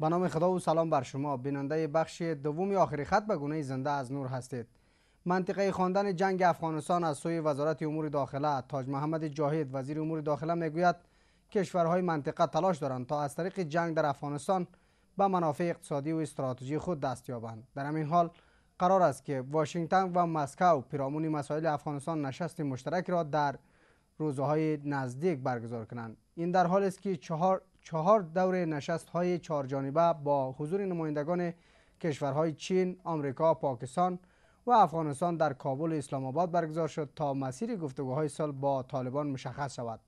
به نام خدا و سلام بر شما بیننده بخش دوم آخری خط به گونه زنده از نور هستید منطقه خواندن جنگ افغانستان از سوی وزارت امور داخله تاج محمد جاهد وزیر امور داخله میگوید کشورهای منطقه تلاش دارند تا از طریق جنگ در افغانستان به منافع اقتصادی و استراتژی خود دست یابند در همین حال قرار است که واشنگتن و مسکو پیرامون مسائل افغانستان نشست مشترک را در روزهای نزدیک برگزار کنند این در حالی است که چهار چهار دور نشست های چهار جانبه با حضور نمایندگان کشورهای چین، آمریکا، پاکستان و افغانستان در کابل اسلام آباد برگزار شد تا مسیر گفتگوهای سال با طالبان مشخص شود.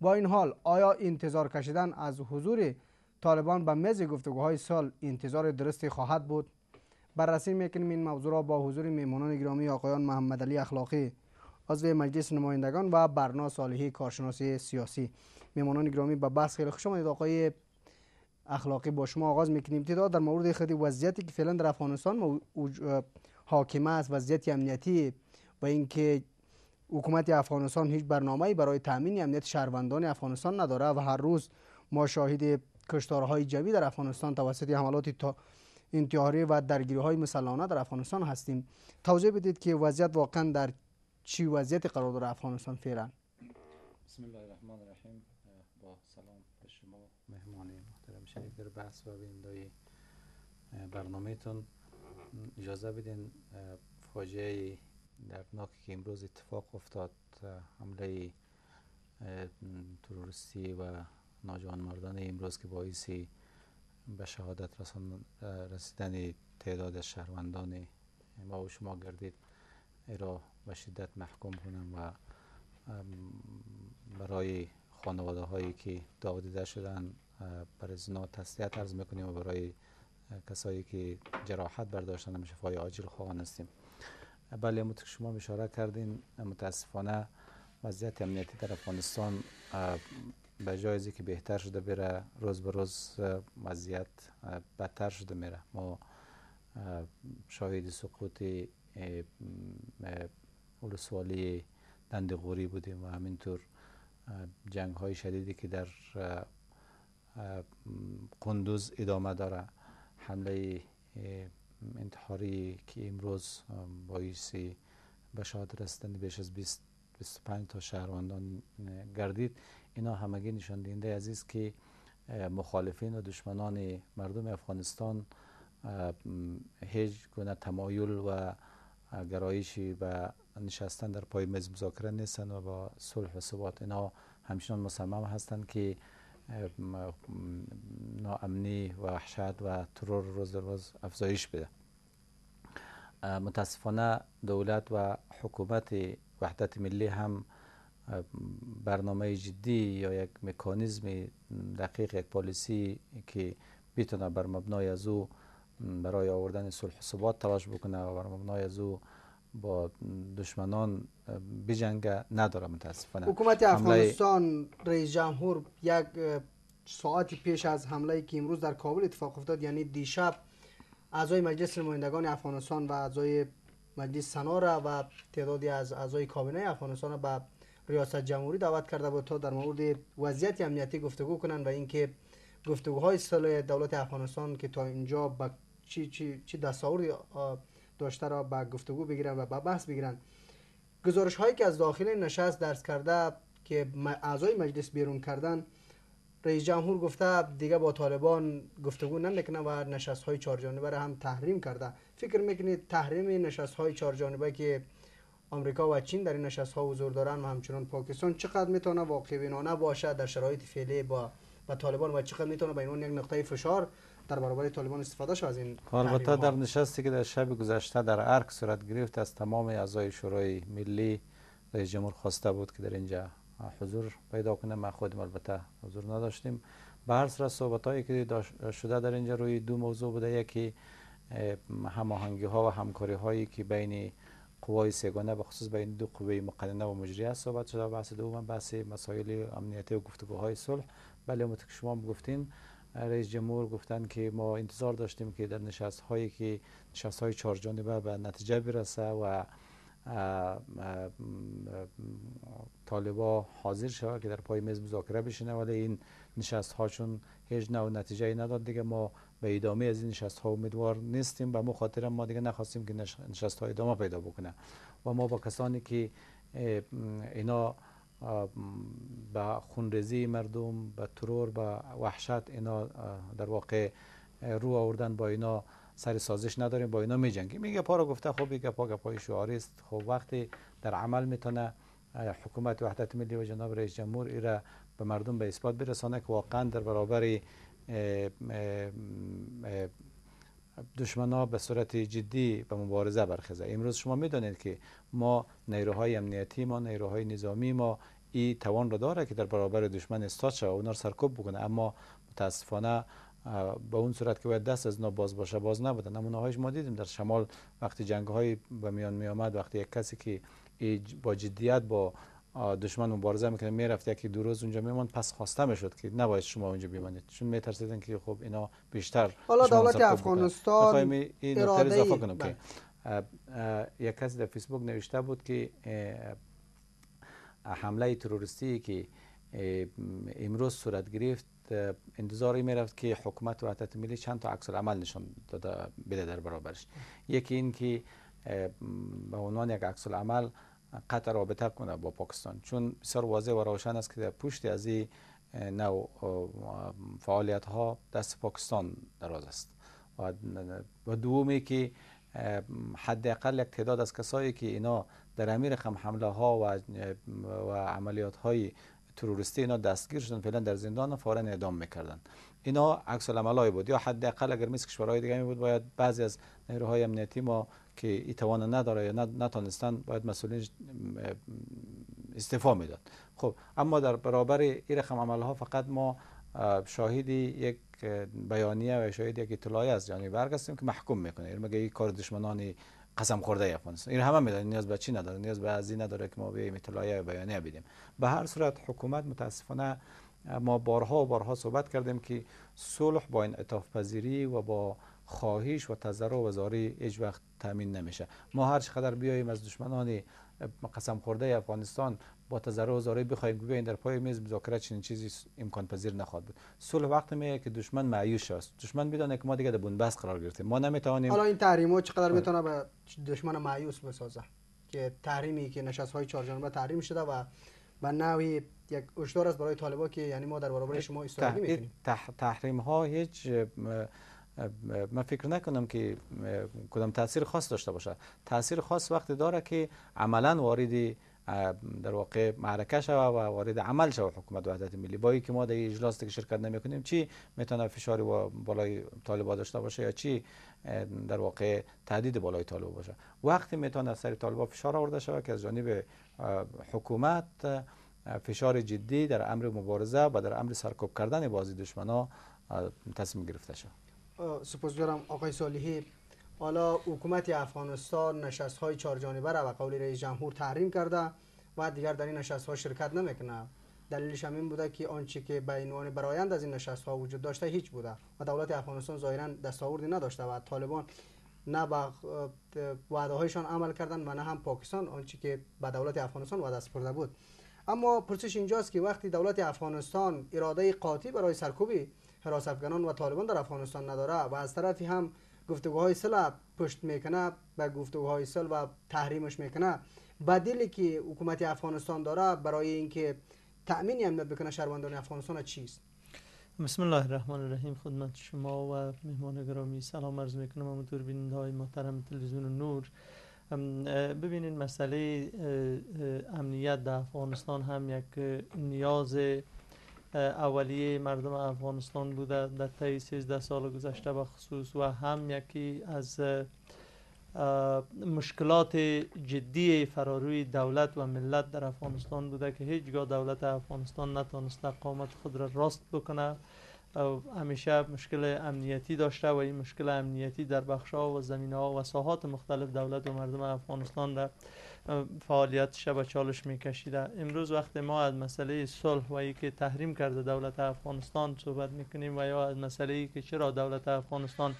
با این حال آیا انتظار کشیدن از حضور طالبان به میز گفتگوهای سال انتظار درستی خواهد بود؟ بررسی میکنیم این موضوع را با حضور میمونان گرامی آقایان محمد علی اخلاقی عضو مجلس نمایندگان و برنا صالحی کارشناس سیاسی میمانان گرامی به بحث خیلی خوش آمدید آقای اخلاقی با شما آغاز میکنیم تیدا در مورد خیلی وضعیتی که فعلا در افغانستان حاکمه است وضعیت امنیتی و اینکه حکومت افغانستان هیچ برنامه برای تامین امنیت شهروندان افغانستان نداره و هر روز ما شاهد کشتارهای جوی در افغانستان توسط حملات تا انتحاری و درگیری های مسلحانه در افغانستان هستیم توضیح بدید که وضعیت واقعا در چی وضعیت قرار داره افغانستان فعلا بسم الله الرحمن الرحیم با سلام به شما مهمان محترم شریف در بحث و برنامه تون اجازه بدین فاجعه دردناکی که امروز اتفاق افتاد حمله تروریستی و ناجوان مردان امروز که باعث به شهادت رسان رسیدن تعداد شهروندان ما و شما گردید را به شدت محکوم کنم و برای خانواده هایی که داغ دیده شدن برای زنا تسلیت عرض میکنیم و برای کسایی که جراحت برداشتن هم شفای عاجل خواهان هستیم بله همونطور که شما اشاره کردین متاسفانه وضعیت امنیتی در افغانستان به جایزی که بهتر شده بره روز به روز وضعیت بدتر شده میره ما شاهد سقوط ولسوالی دندگوری بودیم و همینطور جنگ های شدیدی که در قندوز ادامه داره حمله انتحاری که امروز باعث به شاد رسیدن بیش از 25 تا شهروندان گردید اینا همگی نشان دهنده عزیز که مخالفین و دشمنان مردم افغانستان هیچ گونه تمایل و گرایشی به نشستن در پای میز مذاکره نیستن و با صلح و ثبات اینا همچنان مصمم هستند که ناامنی و وحشت و ترور روز در روز افزایش بده متاسفانه دولت و حکومت وحدت ملی هم برنامه جدی یا یک مکانیزم دقیق یک پالیسی که بیتونه بر مبنای از او برای آوردن صلح و ثبات تلاش بکنه و بر مبنای از او با دشمنان بجنگه نداره متاسفانه حکومت افغانستان رئیس جمهور یک ساعتی پیش از حمله که امروز در کابل اتفاق افتاد یعنی دیشب اعضای مجلس نمایندگان افغانستان و اعضای مجلس سنا را و تعدادی از اعضای کابینه افغانستان به ریاست جمهوری دعوت کرده بود تا در مورد وضعیت امنیتی گفتگو کنند و اینکه گفتگوهای سال دولت افغانستان که تا اینجا به چی, چی, چی داشته را به گفتگو بگیرن و به بحث بگیرن گزارش هایی که از داخل نشست درس کرده که اعضای مجلس بیرون کردن رئیس جمهور گفته دیگه با طالبان گفتگو نمیکنه و نشست های چهار جانبه را هم تحریم کرده فکر میکنید تحریم نشست های چهار جانبه که آمریکا و چین در این نشست ها حضور دارن و همچنان پاکستان چقدر میتونه واقع بینانه باشه در شرایط فعلی با با طالبان و چقدر میتونه به اینون یک نقطه فشار در برابر طالبان استفاده شد از این البته در نشستی که در شب گذشته در ارک صورت گرفت از تمام اعضای شورای ملی رئیس جمهور خواسته بود که در اینجا حضور پیدا کنه ما خودم البته حضور نداشتیم به هر صورت هایی که شده در اینجا روی دو موضوع بوده یکی هماهنگی ها و همکاری هایی که بین قوای سگانه به خصوص بین دو قوه مقننه و مجریه صحبت شده بحث دوم بحث مسائل امنیتی و گفتگوهای صلح بله متک شما گفتین رئیس جمهور گفتن که ما انتظار داشتیم که در نشست هایی که نشست های چهار جانبه به نتیجه برسه و طالبا حاضر شود که در پای میز مذاکره بشینه ولی این نشست هاشون هیچ نوع نتیجه نداد دیگه ما به ادامه از این نشست ها امیدوار نیستیم و ما خاطر ما دیگه نخواستیم که نشست ها ادامه پیدا بکنه و ما با کسانی که اینا به خونریزی مردم به ترور به وحشت اینا در واقع رو آوردن با اینا سر سازش نداریم با اینا میجنگی. میگه پا رو گفته خب میگه پا گپای شعاری است خب وقتی در عمل میتونه حکومت وحدت ملی و جناب رئیس جمهور ایره به مردم به اثبات برسانه که واقعا در برابر دشمن ها به صورت جدی به مبارزه برخیزه امروز شما میدانید که ما نیروهای امنیتی ما نیروهای نظامی ما این توان را داره که در برابر دشمن استاد شود و اونا سرکوب بکنه اما متاسفانه به اون صورت که باید دست از اونا باز باشه باز نبودن نمونه هایش ما دیدیم در شمال وقتی جنگ های به میان می آمد وقتی یک کسی که با جدیت با دشمن مبارزه میکنه میرفت یکی دو روز اونجا میموند پس خواسته میشد که نباید شما اونجا بیمانید چون میترسیدن که خب اینا بیشتر حالا دولت افغانستان این اراده اضافه کنم که بله. یک کسی در فیسبوک نوشته بود که حمله تروریستی که امروز صورت گرفت انتظاری میرفت که حکومت و وحدت ملی چند تا عکس عمل نشان داده بده در برابرش یکی این که به عنوان یک عکس العمل قطع رابطه کنه با پاکستان چون بسیار واضح و روشن است که در پشت از این نو فعالیت ها دست پاکستان دراز است و دومی که حداقل یک تعداد از کسایی که اینا در امیر رقم حمله ها و, و عملیات های تروریستی اینا دستگیر شدن فعلا در زندان فورا اعدام میکردن اینا عکس العملای بود یا حداقل اگر مثل کشورهای دیگه می بود باید بعضی از نیروهای امنیتی ما که ای توان نداره یا نتانستن باید مسئولین استعفا میداد خب اما در برابر این رقم عملها فقط ما شاهد یک بیانیه و شاهد یک اطلاعی از جانب برگ هستیم که محکوم میکنه این یعنی مگه این کار دشمنان قسم خورده افغانستان این همه میدونیم نیاز به چی نداره نیاز به ازی نداره که ما این اطلاعیه و بیانیه بدیم به هر صورت حکومت متاسفانه ما بارها و بارها صحبت کردیم که صلح با این اطاف پذیری و با خواهش و تذرع و زاری هیچ وقت تامین نمیشه ما هر چقدر بیاییم از دشمنان قسم خورده افغانستان با تذرع و زاری بخوایم که در پای میز مذاکره چنین چیزی امکان پذیر نخواهد بود صلح وقت میه که دشمن معیوش است دشمن میدونه که ما دیگه در بس قرار گرفتیم ما نمیتوانیم حالا این ها چقدر آره. میتونه به دشمن معیوس بسازه که تحریمی که نشست های چهار جانبه تحریم شده و به نوعی یک هشدار است برای طالبا که یعنی ما در برابر شما ایستادگی میکنیم تحریم ها هیچ من فکر نکنم که کدام تاثیر خاص داشته باشد تاثیر خاص وقتی داره که عملا واردی در واقع معرکه شوه و وارد عمل شوه حکومت وحدت ملی با که ما در اجلاس که شرکت نمی کنیم چی میتونه فشار و بالای طالبا داشته باشه یا چی در واقع تهدید بالای طالبا باشه وقتی میتونه از سر طالبا فشار آورده شوه که از جانب حکومت فشار جدی در امر مبارزه و در امر سرکوب کردن بازی دشمنا تصمیم گرفته شود سپاسگزارم آقای صالحی حالا حکومت افغانستان نشست های چهار جانبه را به قول رئیس جمهور تحریم کرده و دیگر در این نشست ها شرکت نمیکنه دلیلش هم بوده که آنچه که به عنوان برایند از این نشست ها وجود داشته هیچ بوده و دولت افغانستان ظاهرا دستاوردی نداشته و طالبان نه به وعده هایشان عمل کردن و نه هم پاکستان آنچه که به دولت افغانستان وعده سپرده بود اما پرسش اینجاست که وقتی دولت افغانستان اراده قاطی برای سرکوبی افغانان و طالبان در افغانستان نداره و از طرفی هم گفتگوهای صلح پشت میکنه و گفتگوهای صلح و تحریمش میکنه بدیلی که حکومت افغانستان داره برای اینکه تأمین امنیت بکنه شهروندان افغانستان چیست بسم الله الرحمن الرحیم خدمت شما و مهمان گرامی سلام عرض میکنم و دوربین های محترم تلویزیون نور ببینید مسئله امنیت در افغانستان هم یک نیاز اولیه مردم افغانستان بوده در طی 13 سال گذشته به و هم یکی از مشکلات جدی فراروی دولت و ملت در افغانستان بوده که هیچگاه دولت افغانستان نتانسته قامت خود را راست بکنه همیشه مشکل امنیتی داشته و این مشکل امنیتی در بخش‌ها و زمینه ها و ساحات مختلف دولت و مردم افغانستان را فعالیت به چالش میکشیده امروز وقت ما از مسئله صلح و ای که تحریم کرده دولت افغانستان صحبت میکنیم و یا از مسئله ای که چرا دولت افغانستان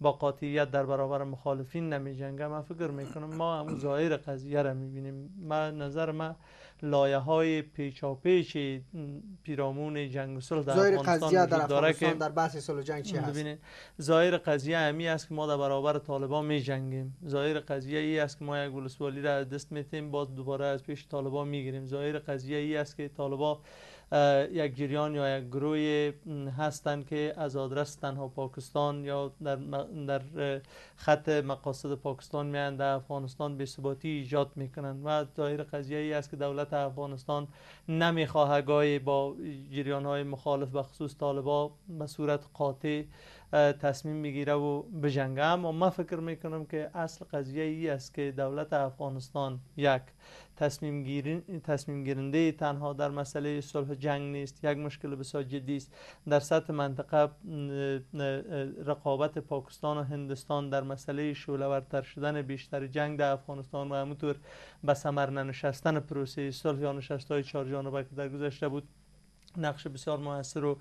با قاطعیت در برابر مخالفین نمی جنگه من فکر میکنم ما هم ظاهر قضیه را میبینیم من نظر من لایه های پیچاپیچ پیرامون جنگ صلح در ظاهر قضیه در افغانستان در بحث و جنگ چی هست ظاهر قضیه همی است که ما در برابر طالبان می جنگیم ظاهر قضیه ای است که ما یک ولسوالی را دست میتیم باز دوباره از پیش طالبان میگیریم ظاهر قضیه ای است که طالبان یک جریان یا یک گروه هستند که از آدرس تنها پاکستان یا در, در خط مقاصد پاکستان میان در افغانستان به ثباتی ایجاد میکنند و ظاهر قضیه ای است که دولت افغانستان نمیخواهد گاهی با جریان های مخالف به خصوص طالبا به صورت قاطع تصمیم میگیره و بجنگه اما من فکر میکنم که اصل قضیه ای است که دولت افغانستان یک تصمیم, گیرنده تنها در مسئله صلح جنگ نیست یک مشکل بسیار جدی است در سطح منطقه رقابت پاکستان و هندستان در مسئله شعلهورتر شدن بیشتر جنگ در افغانستان و همونطور به ثمر ننشستن پروسه صلح یا نشستهای چهار که در گذشته بود نقش بسیار موثر و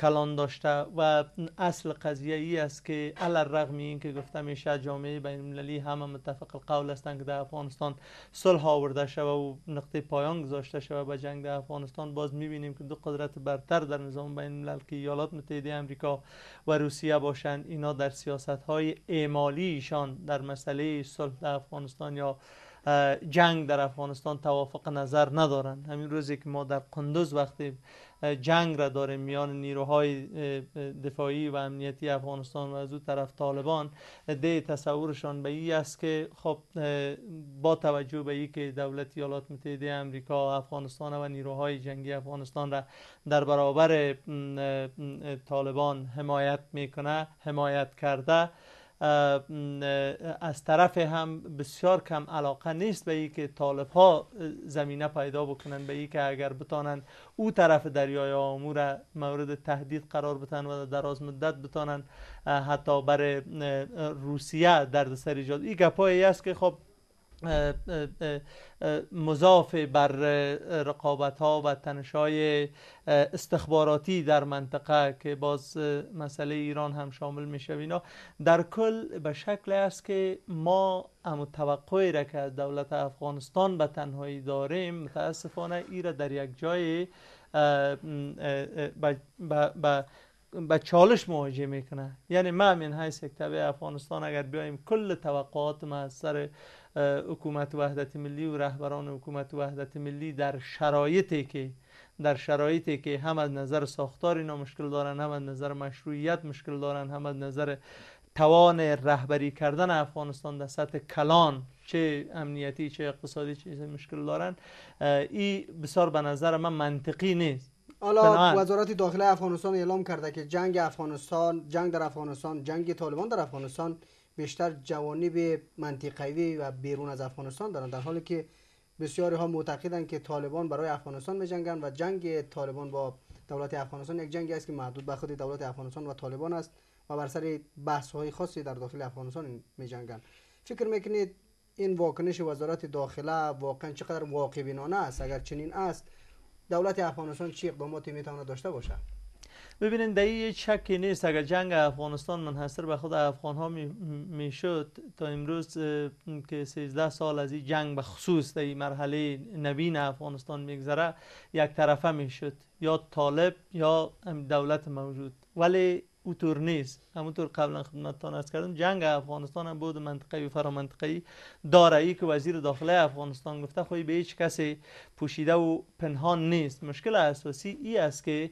کلان داشته و اصل قضیه ای است که علا رغم این که گفته میشه جامعه بین المللی همه متفق القول هستند که در افغانستان صلح آورده شود و نقطه پایان گذاشته شود به جنگ در افغانستان باز میبینیم که دو قدرت برتر در نظام بین الملل که ایالات متحده امریکا و روسیه باشند اینا در سیاست های اعمالی ایشان در مسئله صلح در افغانستان یا جنگ در افغانستان توافق نظر ندارند، همین روزی که ما در قندوز وقتی جنگ را داریم میان نیروهای دفاعی و امنیتی افغانستان و از او طرف طالبان ده تصورشان به ای است که خب با توجه به اینکه دولت ایالات متحده امریکا افغانستان و نیروهای جنگی افغانستان را در برابر طالبان حمایت میکنه حمایت کرده از طرف هم بسیار کم علاقه نیست به ای که طالب ها زمینه پیدا بکنن به ای که اگر بتانند او طرف دریای آمور مورد تهدید قرار بتن و دراز مدت بتانند حتی بر روسیه در ایجاد این گپایی است که خب مضاف بر رقابت ها و تنش های استخباراتی در منطقه که باز مسئله ایران هم شامل میشه اینا در کل به شکل است که ما اما توقعی را که از دولت افغانستان به تنهایی داریم متاسفانه ای را در یک جای به چالش مواجه میکنه یعنی ما من حیث یک افغانستان اگر بیایم کل توقعات ما از سر حکومت وحدت ملی و رهبران حکومت وحدت ملی در شرایطی که در شرایطی که هم از نظر ساختار اینا مشکل دارن هم از نظر مشروعیت مشکل دارن هم از نظر توان رهبری کردن افغانستان در سطح کلان چه امنیتی چه اقتصادی چه مشکل دارن این بسیار به نظر من منطقی نیست حالا وزارت داخل افغانستان اعلام کرده که جنگ افغانستان جنگ در افغانستان جنگ طالبان در افغانستان بیشتر جوانب منطقوی و بیرون از افغانستان دارند در حالی که بسیاری ها معتقدند که طالبان برای افغانستان میجنگند و جنگ طالبان با دولت افغانستان یک جنگی است که محدود به خود دولت افغانستان و طالبان است و بر سر بحث های خاصی در داخل افغانستان میجنگند فکر میکنید این واکنش وزارت داخله واقعا چقدر واقع بینانه است اگر چنین است دولت افغانستان چه اقداماتی میتواند داشته باشد ببینین در یه شکی نیست اگر جنگ افغانستان منحصر به خود افغان ها میشد تا امروز که 13 سال از این جنگ به خصوص در این مرحله نوین افغانستان میگذره یک طرفه میشد یا طالب یا دولت موجود ولی او نیست همونطور قبلا خدمتتان ارز کردم جنگ افغانستان هم بود منطقه و فرامنطقه داره ای که وزیر داخله افغانستان گفته خوی خب به هیچ کسی پوشیده و پنهان نیست مشکل اساسی ای است که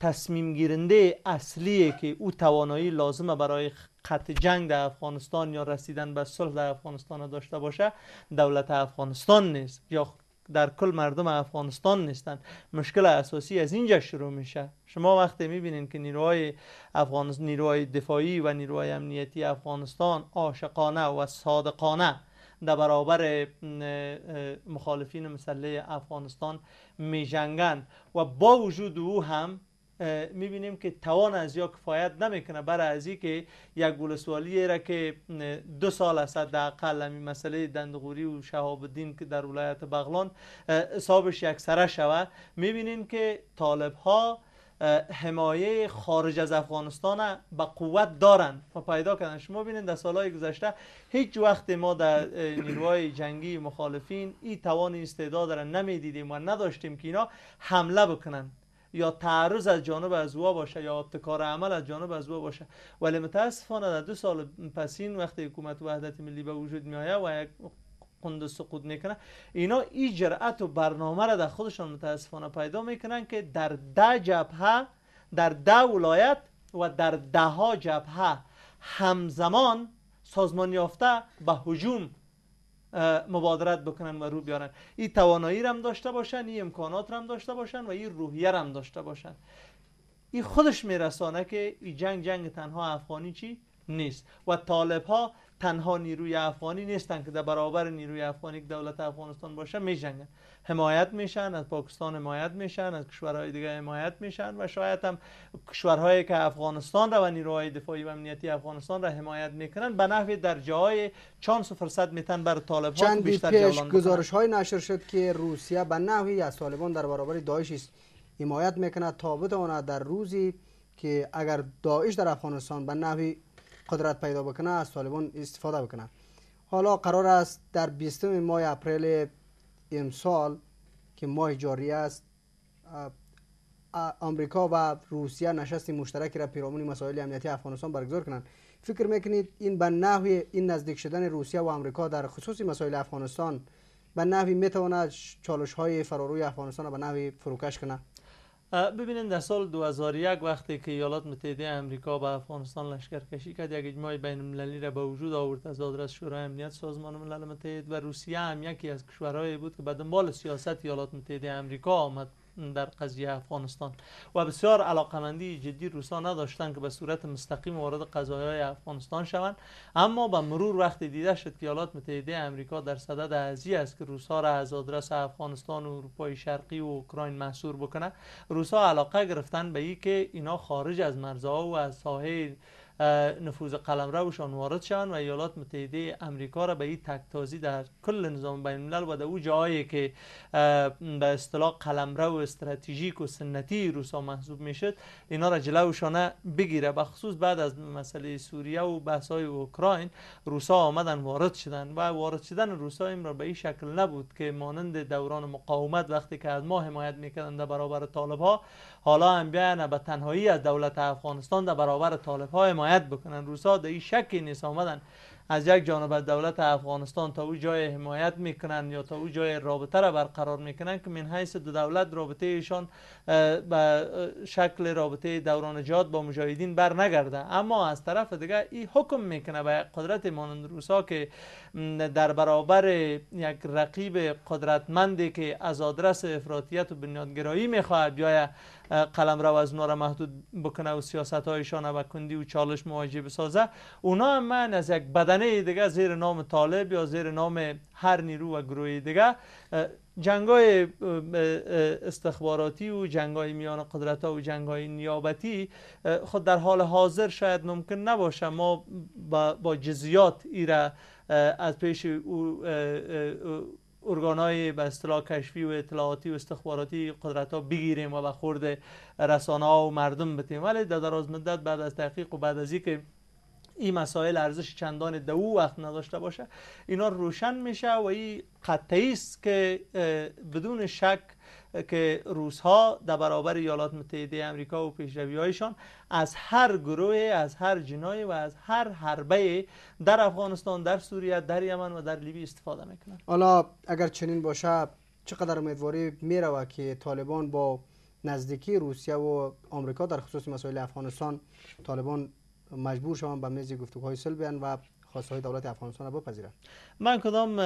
تصمیم گیرنده اصلیه که او توانایی لازمه برای قطع جنگ در افغانستان یا رسیدن به صلح در افغانستان داشته باشه دولت افغانستان نیست یا خب در کل مردم افغانستان نیستن مشکل اساسی از اینجا شروع میشه شما وقتی میبینین که نیروهای افغان نیروهای دفاعی و نیروهای امنیتی افغانستان عاشقانه و صادقانه در برابر مخالفین مسلح افغانستان میجنگند و با وجود او هم می بینیم که توان از یا کفایت نمیکنه برای از که یک ولسوالی را که دو سال است حداقل همین مسئله دندغوری و شهاب الدین که در ولایت بغلان حسابش یک سره شوه بینیم که طالب ها حمایه خارج از افغانستان به قوت دارن و پیدا کردن شما ببینید در سالهای گذشته هیچ وقت ما در نیروهای جنگی مخالفین این توان استعداد را نمیدیدیم و نداشتیم که اینا حمله بکنن یا تعرض از جانب ازوا باشه یا ابتکار عمل از جانب او باشه ولی متاسفانه در دو سال پسین وقتی حکومت وحدت ملی به وجود می آید و یک قند سقوط میکنه اینا این جرأت و برنامه را در خودشان متاسفانه پیدا میکنن که در ده جبهه در ده ولایت و در ده ها جبهه همزمان سازمان یافته به هجوم مبادرت بکنن و رو بیارن این توانایی هم داشته باشن این امکانات هم داشته باشن و این روحیه هم داشته باشن این خودش میرسانه که این جنگ جنگ تنها افغانی چی نیست و طالب ها تنها نیروی افغانی نیستن که در برابر نیروی افغانی که دولت افغانستان باشه میجنگن حمایت میشن از پاکستان حمایت میشن از کشورهای دیگه حمایت میشن و شاید هم کشورهایی که افغانستان را و نیروهای دفاعی و امنیتی افغانستان را حمایت میکنن به نحوی در جای چانس و فرصت میتن بر طالبان چند بیشتر پیش گزارش های نشر شد که روسیه به نحوی از طالبان در برابر داعش حمایت میکند تا بتواند در روزی که اگر داعش در افغانستان به نحوی قدرت پیدا بکنه از طالبان استفاده بکنه حالا قرار است در 20 ماه اپریل امسال که ماه جاری است آمریکا و روسیه نشست مشترکی را پیرامون مسائل امنیتی افغانستان برگزار کنند فکر میکنید این به نحوی این نزدیک شدن روسیه و آمریکا در خصوص مسائل افغانستان به نحوی میتواند چالش های فراروی افغانستان را به نحوی فروکش کنه ببینین در سال 2001 وقتی که ایالات متحده امریکا به افغانستان لشکر کشی کرد یک اجماع بین المللی را به وجود آورد از آدرس شورای امنیت سازمان ملل متحد و روسیه هم یکی از کشورهایی بود که به دنبال سیاست ایالات متحده امریکا آمد در قضیه افغانستان و بسیار علاقمندی جدی روسا نداشتند که به صورت مستقیم وارد های افغانستان شوند اما به مرور وقتی دیده شد که ایالات متحده امریکا در صدد ازی است که روسا را از آدرس افغانستان و اروپای شرقی و اوکراین محصور بکنه روسا علاقه گرفتن به ای که اینا خارج از مرزها و از ساحه نفوذ قلمروشان وارد شدن و ایالات متحده امریکا را به این تکتازی در کل نظام بین الملل و در او جایی که به اصطلاح قلمرو استراتژیک و سنتی روسا محسوب میشد اینا را جلوشانه بگیره و خصوص بعد از مسئله سوریه و بحث های اوکراین روسا آمدن وارد شدن و وارد شدن روسا این را به این شکل نبود که مانند دوران مقاومت وقتی که از ما حمایت میکردن در برابر طالب ها حالا هم بیاین به تنهایی از دولت افغانستان در برابر طالب ها حمایت بکنن روسا در این شکی نیست آمدن از یک جانب دولت افغانستان تا او جای حمایت میکنن یا تا او جای رابطه را برقرار میکنن که من حیث دو دولت رابطه ایشان به شکل رابطه دوران جهاد با مجاهدین بر نگرده اما از طرف دیگه این حکم میکنه به قدرت مانند روسا که در برابر یک رقیب قدرتمندی که از آدرس افراطیت و بنیادگرایی میخواهد یا قلم رو از نور محدود بکنه و سیاست هایشان و کندی و چالش مواجه بسازه اونا هم من از یک بدن بدنه دیگه زیر نام طالب یا زیر نام هر نیرو و گروه دیگه جنگای استخباراتی و های میان قدرت ها و جنگای نیابتی خود در حال حاضر شاید ممکن نباشه ما با جزیات ایره از پیش او ارگان های به اصطلاح کشفی و اطلاعاتی و استخباراتی قدرت ها بگیریم و به خورد رسانه ها و مردم بتیم ولی در دراز بعد از تحقیق و بعد از اینکه این مسائل ارزش چندان در وقت نداشته باشه اینا روشن میشه و این قطعی است که بدون شک که ها در برابر ایالات متحده امریکا و پیشروی هایشان از هر گروه از هر جنای و از هر حربه در افغانستان در سوریه در یمن و در لیبی استفاده میکنن حالا اگر چنین باشه چقدر امیدواری میروه که طالبان با نزدیکی روسیه و آمریکا در خصوص مسائل افغانستان طالبان مجبور شوم به میز گفتگوهای سل بیان و های دولت افغانستان را من کدام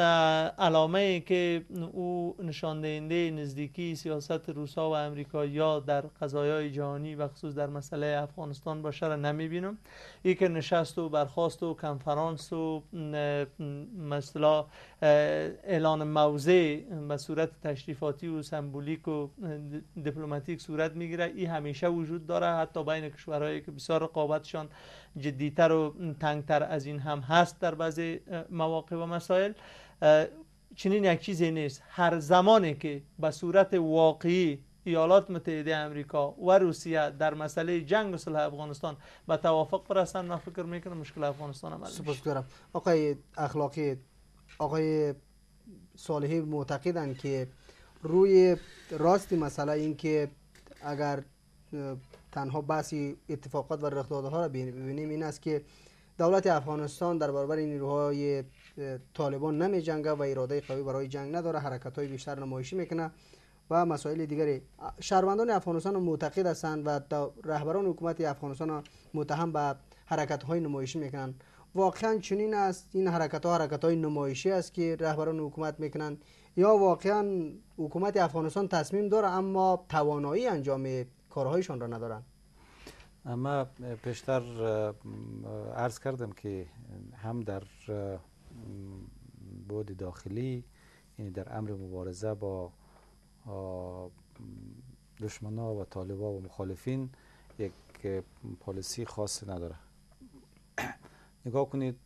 علامه ای که او نشان دهنده نزدیکی سیاست روسا و امریکا یا در قضایای جهانی و خصوص در مسئله افغانستان باشه را نمی بینم ای که نشست و برخواست و کنفرانس و مثلا اعلان موضع به صورت تشریفاتی و سمبولیک و دیپلماتیک صورت میگیره این همیشه وجود داره حتی بین کشورهایی که بسیار رقابتشان جدیتر و تنگتر از این هم هست در بعض مواقع و مسائل چنین یک چیزی نیست هر زمانی که به صورت واقعی ایالات متحده امریکا و روسیه در مسئله جنگ صلح افغانستان به توافق برسند من فکر میکنم مشکل افغانستان حل سپاسگزارم آقای اخلاقی آقای صالحی معتقدند که روی راستی مسئله این که اگر تنها بحث اتفاقات و رخدادها را ببینیم این است که دولت افغانستان در برابر نیروهای طالبان نمی جنگه و اراده قوی برای جنگ نداره حرکت های بیشتر نمایشی میکنه و مسائل دیگری شهروندان افغانستان معتقد هستند و رهبران حکومت افغانستان متهم به حرکت های نمایشی میکنند واقعا چنین است این حرکت ها حرکت های نمایشی است که رهبران حکومت میکنند یا واقعا حکومت افغانستان تصمیم داره اما توانایی انجام کارهایشان را ندارن اما پیشتر عرض کردم که هم در بود داخلی یعنی در امر مبارزه با دشمنا و طالبا و مخالفین یک پالیسی خاص نداره نگاه کنید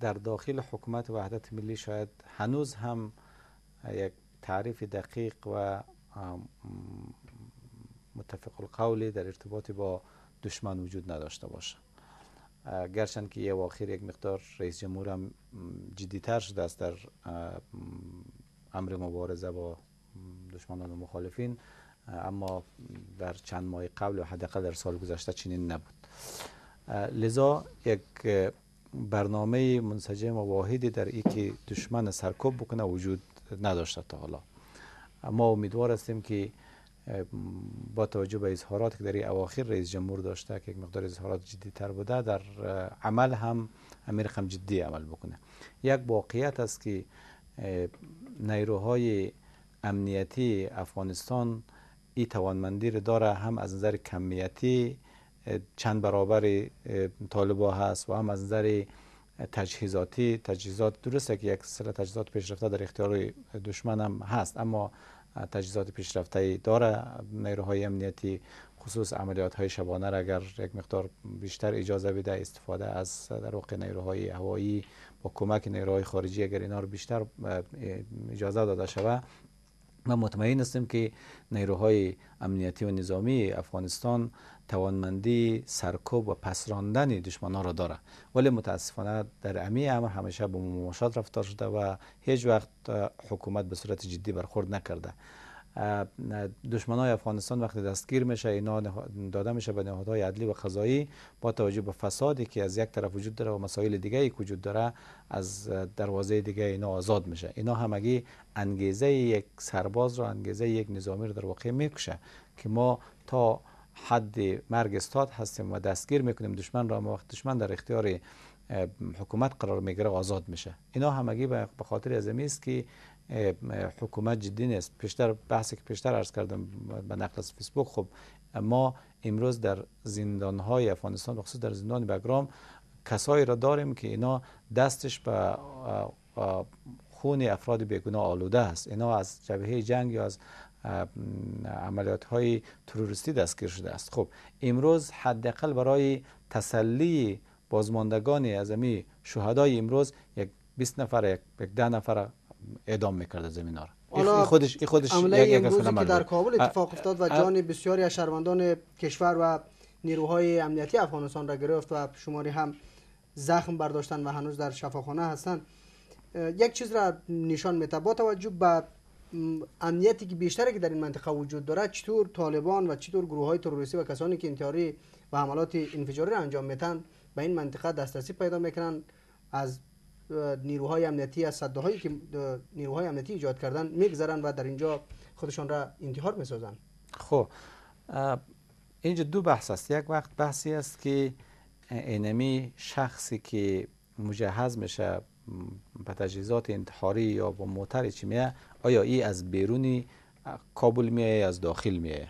در داخل حکومت وحدت ملی شاید هنوز هم یک تعریف دقیق و متفق القولی در ارتباط با دشمن وجود نداشته باشه گرچند که اواخر یک مقدار رئیس جمهور هم تر شده است در امر مبارزه با دشمنان و مخالفین اما در چند ماه قبل و حداقل در سال گذشته چنین نبود لذا یک برنامه منسجم و واحدی در ای که دشمن سرکوب بکنه وجود نداشته تا حالا ما امیدوار هستیم که با توجه به اظهارات که در اواخر رئیس جمهور داشته که یک مقدار اظهارات جدی تر بوده در عمل هم امیر هم جدی عمل بکنه یک واقعیت است که نیروهای امنیتی افغانستان ای توانمندی رو داره هم از نظر کمیتی چند برابر طالبا هست و هم از نظر تجهیزاتی تجهیزات درسته که یک سر تجهیزات پیشرفته در اختیار دشمن هم هست اما تجهیزات پیشرفته داره نیروهای امنیتی خصوص عملیات های شبانه را اگر یک مقدار بیشتر اجازه بده استفاده از در واقع نیروهای هوایی با کمک نیروهای خارجی اگر اینا رو بیشتر اجازه داده شود ما مطمئن هستیم که نیروهای امنیتی و نظامی افغانستان توانمندی سرکوب و پسراندن دشمنان را داره ولی متاسفانه در امی امر همیشه به مماشات رفتار شده و هیچ وقت حکومت به صورت جدی برخورد نکرده دشمن های افغانستان وقتی دستگیر میشه اینا داده میشه به نهادهای عدلی و قضایی با توجه به فسادی که از یک طرف وجود داره و مسائل دیگه ای وجود داره از دروازه دیگه اینا آزاد میشه اینا همگی انگیزه یک سرباز را انگیزه یک نظامی رو در واقع میکشه که ما تا حد مرگ استاد هستیم و دستگیر میکنیم دشمن را وقت دشمن در اختیار حکومت قرار میگیره و آزاد میشه اینا همگی به خاطر از است که حکومت جدی نیست پیشتر بحثی که پیشتر عرض کردم به نقل از فیسبوک خب ما امروز در زندان های افغانستان خصوص در زندان بگرام کسایی را داریم که اینا دستش به خون افراد بیگناه آلوده است اینا از جبهه جنگ یا از عملیات های تروریستی دستگیر شده است خب امروز حداقل برای تسلی بازماندگان از امی شهدای امروز یک 20 نفر یک 10 نفر اعدام میکرد زمینار. را این خودش این خودش یک که در کابل اتفاق افتاد و جان بسیاری از شهروندان کشور و نیروهای امنیتی افغانستان را گرفت و شماری هم زخم برداشتن و هنوز در شفاخانه هستند یک چیز را نشان میده با توجه به امنیتی که بیشتره که در این منطقه وجود دارد چطور طالبان و چطور گروه های تروریستی و کسانی که انتحاری و حملات انفجاری را انجام میتن به این منطقه دسترسی پیدا میکنن از نیروهای امنیتی از صده که نیروهای امنیتی ایجاد کردن میگذرن و در اینجا خودشان را انتحار میسازن خب اینجا دو بحث است یک وقت بحثی است که اینمی شخصی که مجهز میشه به تجهیزات انتحاری یا با موتر چی میه آیا ای از بیرونی کابل میه از داخل میه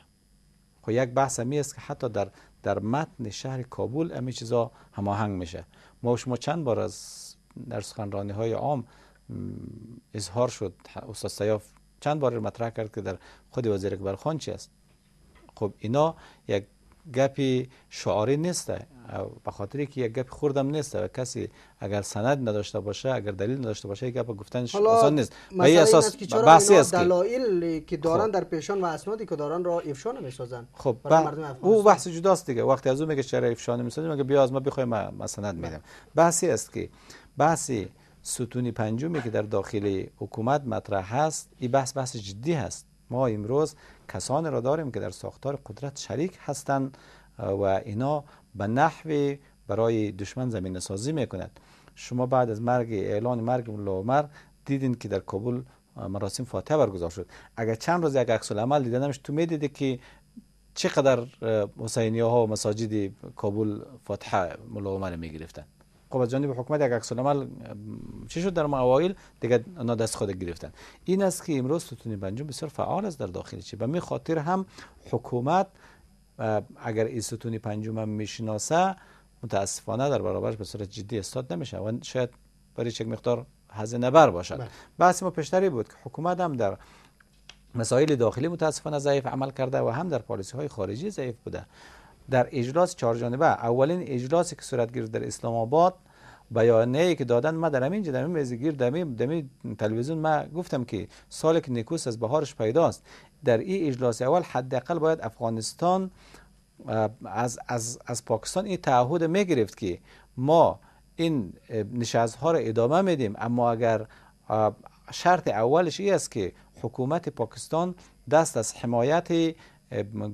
خب یک بحث می است که حتی در در متن شهر کابل همه چیزا هماهنگ میشه ما شما چند بار از در سخنرانی های عام اظهار شد استاد سیاف چند بار مطرح کرد که در خود وزیر اکبر خان چی است خب اینا یک گپی شعاری نیسته، به خاطر که یک گپ خوردم نیست و کسی اگر سند نداشته باشه اگر دلیل نداشته باشه یک گپ گفتن آسان نیست به این اساس بحثی است که دلایل که خب. دارن در پیشان و اسنادی که دارن را افشا نمی‌سازن خب او بحث جداست دیگه وقتی از اون میگه چرا افشا نمی‌سازیم اگه بیا از ما بخوایم ما سند میدم بله. بحثی است که بحثی ستونی پنجمی که در داخل حکومت مطرح هست این بحث بحث جدی هست ما امروز کسان را داریم که در ساختار قدرت شریک هستند و اینا به نحوی برای دشمن زمین سازی کند. شما بعد از مرگ اعلان مرگ ملا عمر دیدین که در کابل مراسم فاتحه برگزار شد اگر چند روز یک عکس العمل دیدنمش تو میدیدی که چقدر حسینی ها و مساجد کابل فاتحه ملا عمر میگرفتن قوات جانب حکومت یک عکس عمل چی شد در اوایل دیگه اونا دست خود گرفتن این است که امروز ستون پنجم بسیار فعال است در داخل چی به خاطر هم حکومت اگر این ستون پنجم هم میشناسه متاسفانه در برابرش به صورت جدی استاد نمیشه و شاید برای چک مقدار هزینه بر باشد بله. بحث ما پیشتری بود که حکومت هم در مسائل داخلی متاسفانه ضعیف عمل کرده و هم در پالیسی های خارجی ضعیف بوده در اجلاس چهارجانبه اولین اجلاسی که صورت گرفت در اسلام آباد بیانیه ای که دادن ما در همین در گیر در دمی تلویزیون ما گفتم که سال که نیکوس از بهارش پیداست در این اجلاس اول حداقل باید افغانستان از, از, از پاکستان این تعهد می گرفت که ما این ها را ادامه میدیم اما اگر شرط اولش این است که حکومت پاکستان دست از حمایت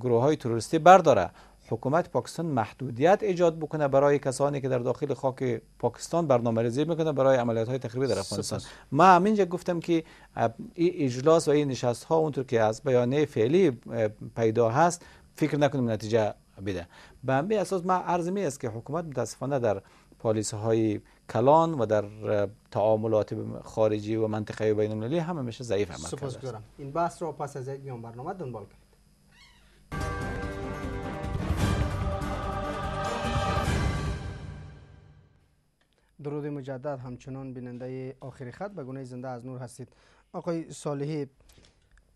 گروه های تروریستی برداره حکومت پاکستان محدودیت ایجاد بکنه برای کسانی که در داخل خاک پاکستان برنامه ریزی میکنه برای عملیات های تخریبی در افغانستان ما همینجا گفتم که این اجلاس و این نشست ها اونطور که از بیانیه فعلی پیدا هست فکر نکنیم نتیجه بده به همین اساس ما عرض است که حکومت متاسفانه در پالیسی های کلان و در تعاملات خارجی و منطقه بین المللی همه میشه ضعیف عمل کرده این بحث رو پس از یک برنامه دنبال کنید. درود مجدد همچنان بیننده آخری خط به گونه زنده از نور هستید آقای صالحی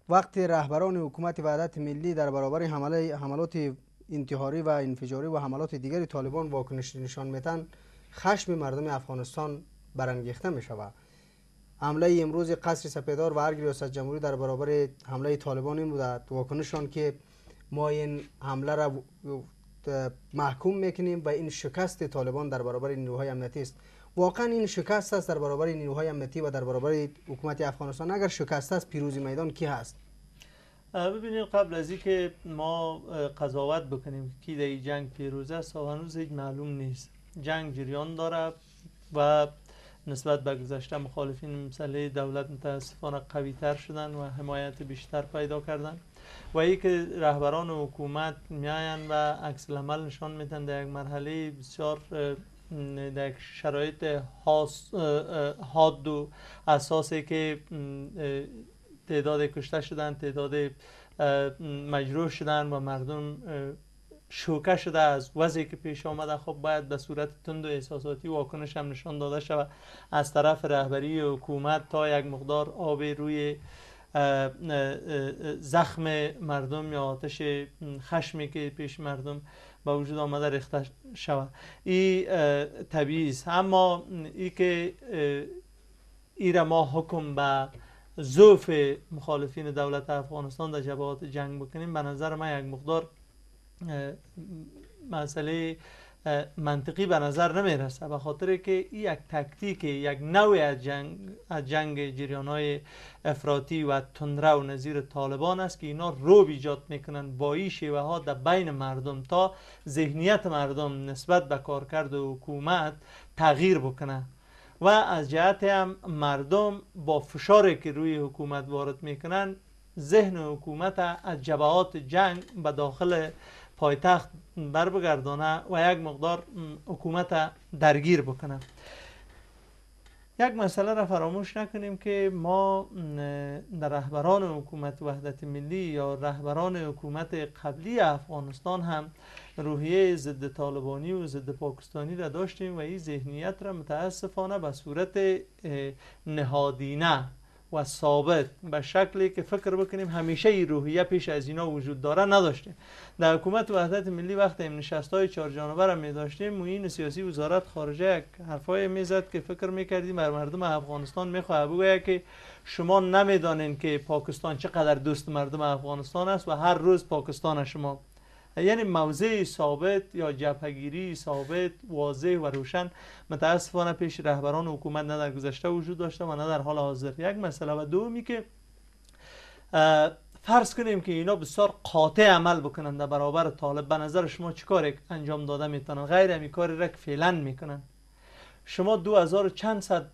وقت رهبران حکومت وحدت ملی در برابر حمله حملات انتحاری و انفجاری و حملات دیگری طالبان واکنش نشان میتن خشم مردم افغانستان برانگیخته می شود حمله امروز قصر سپیدار و ارگ ریاست جمهوری در برابر حمله طالبان این بوده واکنشان که ما این حمله را محکوم میکنیم و این شکست طالبان در برابر نیروهای امنیتی است واقعا این شکست است در برابر نیروهای امنیتی و در برابر حکومت افغانستان اگر شکست است پیروزی میدان کی هست ببینیم قبل از اینکه ما قضاوت بکنیم کی در این جنگ پیروز است و هنوز هیچ معلوم نیست جنگ جریان داره و نسبت به گذشته مخالفین مسئله دولت متاسفانه قوی تر شدن و حمایت بیشتر پیدا کردن و ای که رهبران حکومت میاین و عکس عمل نشان میتن در یک مرحله بسیار در شرایط حاد و اساسی که تعداد کشته شدن تعداد مجروح شدن و مردم شوکه شده از وضعی که پیش آمده خب باید به صورت تند و احساساتی واکنش هم نشان داده شود از طرف رهبری و حکومت تا یک مقدار آب روی زخم مردم یا آتش خشمی که پیش مردم به وجود آمده ریخته شود این طبیعی است اما ای که ایره ما حکم به زوف مخالفین دولت افغانستان در جبهات جنگ بکنیم به نظر من یک مقدار مسئله منطقی به نظر نمی رسه به خاطر که این یک تکتیک یک نوع از جنگ, جنگ جریان افراطی و تندره و نظیر طالبان است که اینا رو ایجاد میکنن با این شیوه ها در بین مردم تا ذهنیت مردم نسبت به کارکرد حکومت تغییر بکنه و از جهت هم مردم با فشاری که روی حکومت وارد میکنن ذهن حکومت از جبهات جنگ به داخل پایتخت بر بگردانه و یک مقدار حکومت درگیر بکنه یک مسئله را فراموش نکنیم که ما در رهبران حکومت وحدت ملی یا رهبران حکومت قبلی افغانستان هم روحیه ضد طالبانی و ضد پاکستانی را داشتیم و این ذهنیت را متاسفانه به صورت نهادینه و ثابت به شکلی که فکر بکنیم همیشه این روحیه پیش از اینا وجود داره نداشتیم در حکومت وحدت ملی وقت این نشست های چهار جانبه می داشتیم سیاسی وزارت خارجه حرفای میزد که فکر میکردیم بر مردم افغانستان میخواه بگوید که شما نمیدانین که پاکستان چقدر دوست مردم افغانستان است و هر روز پاکستان شما یعنی موضع ثابت یا جبهگیری ثابت واضح و روشن متاسفانه پیش رهبران حکومت نه در گذشته وجود داشته و نه در حال حاضر یک مسئله و دومی که فرض کنیم که اینا بسیار قاطع عمل بکنن در برابر طالب به نظر شما چیکار انجام داده میتونن غیر همی کاری را که فعلا میکنن شما دو هزار چند صد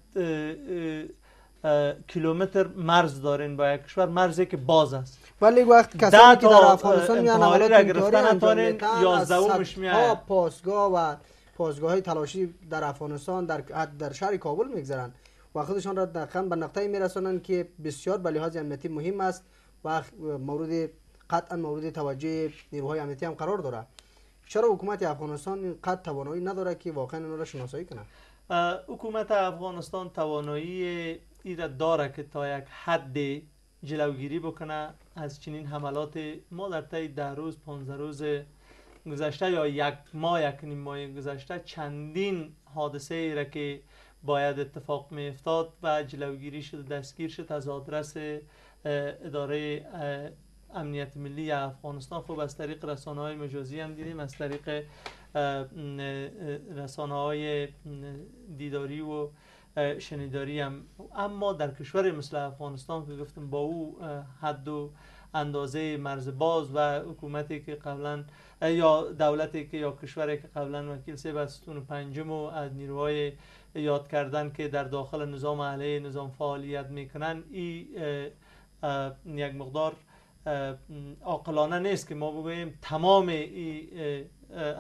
کیلومتر مرز دارین با یک کشور مرزی که باز است ولی وقت کسانی که در افغانستان میان عملیات انتحاری انجام میدن از پاسگاه و پاسگاه های تلاشی در افغانستان در, در شهر کابل میگذرن و خودشان را دقیقا به نقطه میرسانند که بسیار به لحاظ امنیتی مهم است و مورد قطعا مورد توجه نیروهای امنیتی هم قرار داره چرا حکومت افغانستان اینقدر توانایی نداره که واقعا اینا را شناسایی کنه حکومت افغانستان توانایی ای داره که تا یک حد جلوگیری بکنه از چنین حملات ما در طی ده روز پانزده روز گذشته یا یک ماه یک نیم ماه گذشته چندین حادثه ای را که باید اتفاق می افتاد و جلوگیری شد دستگیر شد از آدرس اداره امنیت ملی افغانستان خوب از طریق رسانه های مجازی هم دیدیم از طریق رسانه های دیداری و شنیداری هم اما در کشور مثل افغانستان که گفتم با او حد و اندازه مرز باز و حکومتی که قبلا یا دولتی که یا کشوری که قبلا وکیل سه بستون پنجم و از نیروهای یاد کردن که در داخل نظام علیه نظام فعالیت میکنن این یک مقدار عاقلانه نیست که ما بگوییم تمام این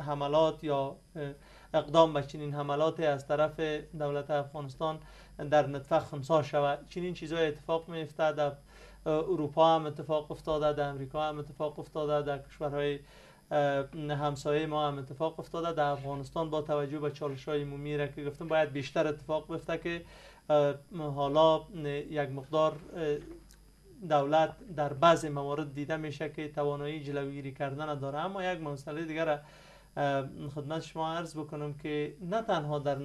حملات یا اقدام به چنین حملات از طرف دولت افغانستان در نطفه خنسا شود چنین چیزهای اتفاق می افتد در اروپا هم اتفاق افتاده در امریکا هم اتفاق افتاده در کشورهای همسایه ما هم اتفاق افتاده در افغانستان با توجه به چالش های عمومی که گفتم باید بیشتر اتفاق بیفته که حالا یک مقدار دولت در بعض موارد دیده میشه که توانایی جلوگیری کردن داره اما یک مسئله دیگر خدمت شما عرض بکنم که نه تنها در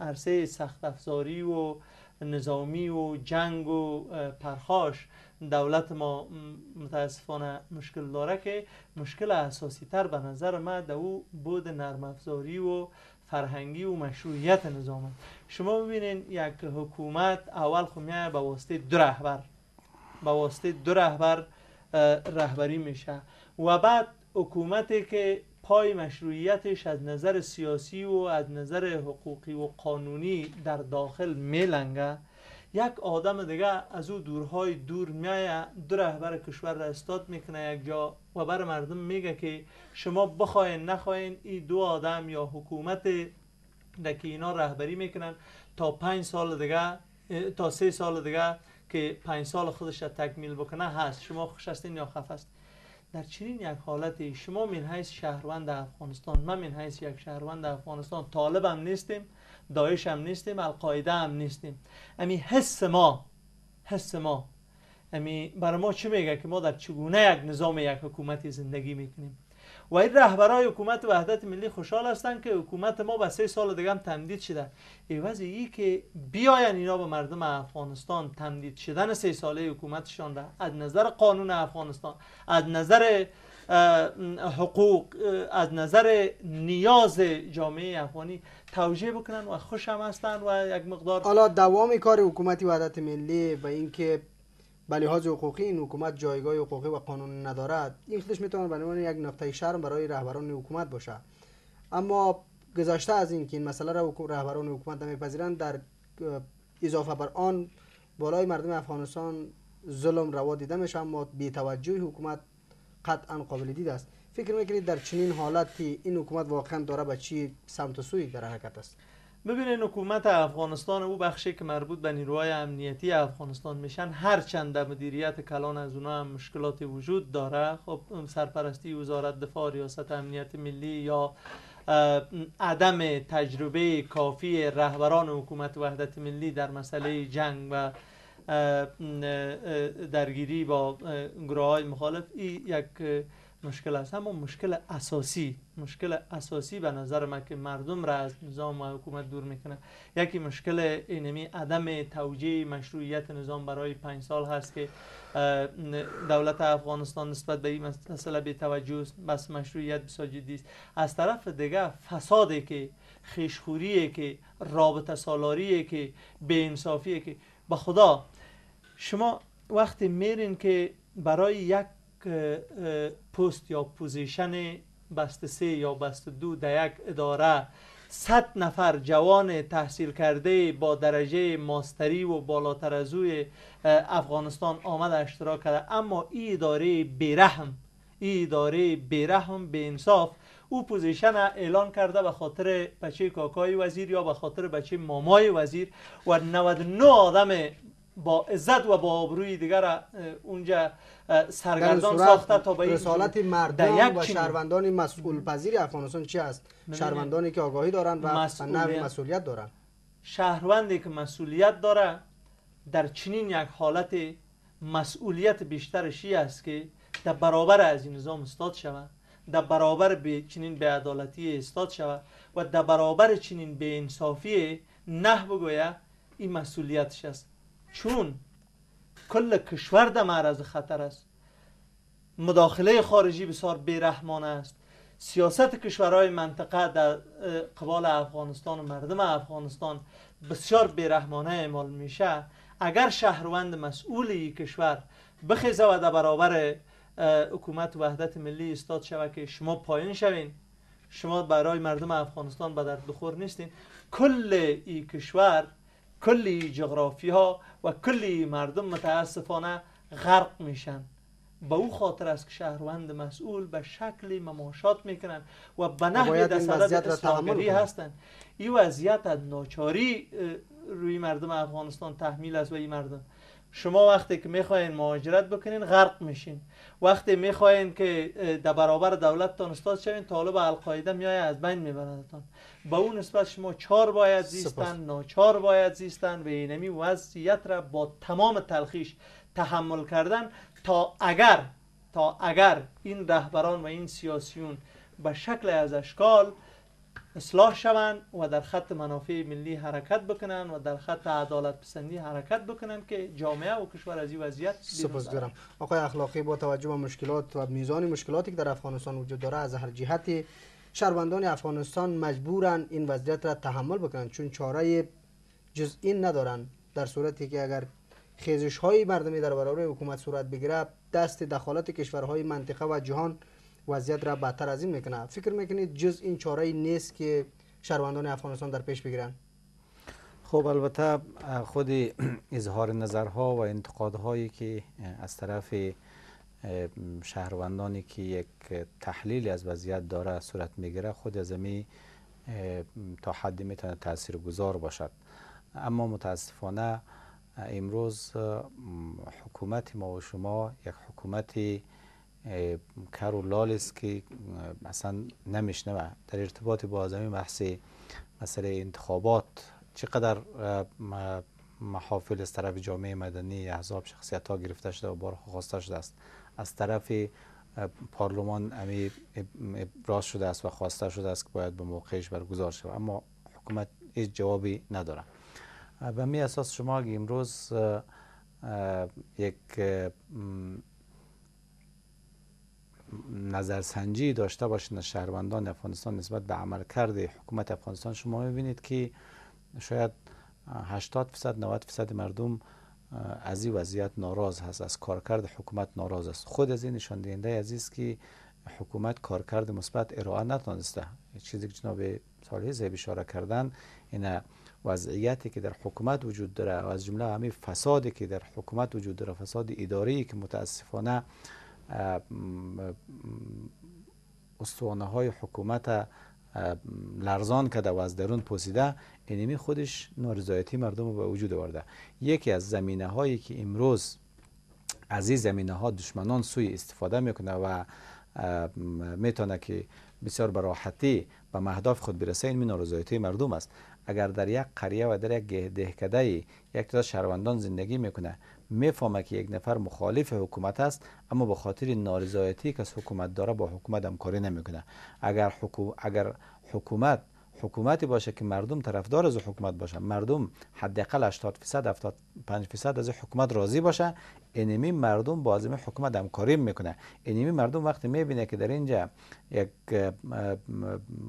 عرصه سخت افزاری و نظامی و جنگ و پرخاش دولت ما متاسفانه مشکل داره که مشکل اساسی تر به نظر ما در او بود نرم افزاری و فرهنگی و مشروعیت نظام شما ببینین یک حکومت اول خو خب با به واسطه دو رهبر به واسطه دو رهبر رهبری میشه و بعد حکومتی که پای مشروعیتش از نظر سیاسی و از نظر حقوقی و قانونی در داخل میلنگه یک آدم دیگه از او دورهای دور میایه دو رهبر کشور را استاد میکنه یک جا و بر مردم میگه که شما بخواین نخواین این دو آدم یا حکومت ده که اینا رهبری میکنن تا پنج سال دیگه تا سه سال دیگه که پنج سال خودش را تکمیل بکنه هست شما خوش هستین یا خف هستین در چنین یک حالتی شما من حیث شهروند افغانستان من من حیث یک شهروند افغانستان طالب هم نیستیم دایش هم نیستیم القاعده هم نیستیم امی حس ما حس ما امی برای ما چه میگه که ما در چگونه یک نظام یک حکومتی زندگی میکنیم و این رهبرای حکومت وحدت ملی خوشحال هستند که حکومت ما به سه سال دیگه هم تمدید شده عوض ای که بیاین اینا به مردم افغانستان تمدید شدن سه ساله حکومتشان را از نظر قانون افغانستان از نظر حقوق از نظر نیاز جامعه افغانی توجیه بکنن و خوشم هم هستن و یک مقدار حالا دوام کار حکومت وحدت ملی به اینکه به لحاظ حقوقی این حکومت جایگاه حقوقی و قانون ندارد این خودش میتواند به عنوان یک نقطه شرم برای رهبران حکومت باشد اما گذشته از این که این مسئله را رهبران حکومت نمیپذیرند در اضافه بر آن بالای مردم افغانستان ظلم روا دیده میشه اما توجه حکومت قطعا قابل دید است فکر میکنید در چنین حالتی این حکومت واقعا داره به چی سمت و سوی در حرکت است ببینین حکومت افغانستان او بخشی که مربوط به نیروهای امنیتی افغانستان میشن هر در مدیریت کلان از اونها هم مشکلاتی وجود داره خب سرپرستی وزارت دفاع ریاست امنیت ملی یا عدم تجربه کافی رهبران حکومت وحدت ملی در مسئله جنگ و درگیری با گروه های مخالف ای یک مشکل است اما مشکل اساسی مشکل اساسی به نظر من که مردم را از نظام و حکومت دور میکنه یکی مشکل اینمی عدم توجیه مشروعیت نظام برای پنج سال هست که دولت افغانستان نسبت به این مسئله به توجه است بس مشروعیت بسیار جدی است از طرف دیگه فسادی که خیشخوریه که رابطه سالاریه که به انصافیه که به خدا شما وقتی میرین که برای یک پست یا پوزیشن بست سه یا بست دو در یک اداره صد نفر جوان تحصیل کرده با درجه ماستری و بالاتر از اوی افغانستان آمد اشتراک کرده اما ای اداره بیرحم ای اداره بیرحم به انصاف او پوزیشن اعلان کرده به خاطر بچه کاکای وزیر یا به خاطر بچه مامای وزیر و 99 آدم با عزت و با آبروی دیگر اونجا سرگردان ساخته تا به رسالت مردم و شهروندان مسئول پذیر افغانستان چی است شهروندانی که آگاهی دارند و مسئولیت, مسئولیت دارند شهروندی که مسئولیت داره در چنین یک حالت مسئولیت بیشترشی است که در برابر از این نظام استاد شود در برابر به چنین عدالتی استاد شود و در برابر چنین به انصافی نه بگوید این مسئولیتش است چون کل کشور در معرض خطر است مداخله خارجی بسیار بیرحمانه است سیاست کشورهای منطقه در قبال افغانستان و مردم افغانستان بسیار بیرحمانه اعمال میشه اگر شهروند مسئول کشور بخیزه و در برابر حکومت وحدت ملی استاد شود که شما پایین شوین شما برای مردم افغانستان به درد بخور نیستین کل این کشور کلی جغرافی ها و کلی مردم متاسفانه غرق میشن به او خاطر است که شهروند مسئول به شکل مماشات میکنن و به نحو دسالت هستند این وضعیت از ناچاری روی مردم افغانستان تحمیل است و این مردم شما وقتی که میخواین مهاجرت بکنین غرق میشین وقتی میخواین که در برابر دولت تان استاد شوین طالب القاعده میای از بین میبرندتان به اون نسبت شما چهار باید زیستن ناچار باید زیستن و اینمی وضعیت را با تمام تلخیش تحمل کردن تا اگر تا اگر این رهبران و این سیاسیون به شکل از اشکال اصلاح شوند و در خط منافع ملی حرکت بکنند و در خط عدالت پسندی حرکت بکنند که جامعه و کشور از این وضعیت سپاسگزارم آقای اخلاقی با توجه به مشکلات و میزان مشکلاتی که در افغانستان وجود داره از هر جهت شهروندان افغانستان مجبورن این وضعیت را تحمل بکنند چون چاره جز این ندارن در صورتی که اگر خیزش های مردمی در برابر حکومت صورت بگیره دست دخالت کشورهای منطقه و جهان وضعیت را بدتر از این میکنه فکر میکنید جز این چاره ای نیست که شهروندان افغانستان در پیش بگیرن خب البته خود اظهار نظرها و انتقادهایی که از طرف شهروندانی که یک تحلیل از وضعیت داره صورت میگیره خود از امی تا حدی میتونه تاثیر گذار باشد اما متاسفانه امروز حکومت ما و شما یک حکومتی لال و است که مثلا و در ارتباط با از بحث مسئله انتخابات چقدر محافل از طرف جامعه مدنی احزاب شخصیت ها گرفته شده و بار خواسته شده است از طرف پارلمان امی ابراز شده است و خواسته شده است که باید به موقعش برگزار شود اما حکومت هیچ جوابی نداره به می اساس شما امروز یک نظرسنجی داشته باشند شهروندان افغانستان نسبت به عملکرد حکومت افغانستان شما میبینید که شاید 80 فیصد 90 فیصد مردم از این وضعیت ناراض هست از کارکرد حکومت ناراض است خود از این نشان دهنده عزیز که حکومت کارکرد مثبت ارائه نتانسته چیزی که جناب صالح زیب اشاره کردن این وضعیتی که در حکومت وجود داره و از جمله همین فسادی که در حکومت وجود داره فساد اداری که متاسفانه استوانه های حکومت لرزان کده و از درون پوسیده اینمی خودش نارضایتی مردم رو به وجود آورده یکی از زمینه هایی که امروز از این زمینه ها دشمنان سوی استفاده میکنه و میتونه که بسیار براحتی راحتی به خود برسه این نارضایتی مردم است اگر در یک قریه و در یک دهکده یک تا شهروندان زندگی میکنه میفهمه که یک نفر مخالف حکومت است اما به خاطر نارضایتی که از حکومت داره با حکومت همکاری نمیکنه اگر حکومت اگر حکومت حکومتی باشه که مردم طرفدار از حکومت باشه مردم حداقل 80 فیصد 75 فیصد از حکومت راضی باشه انمی مردم با حکومت همکاری میکنه انمی مردم وقتی میبینه که در اینجا یک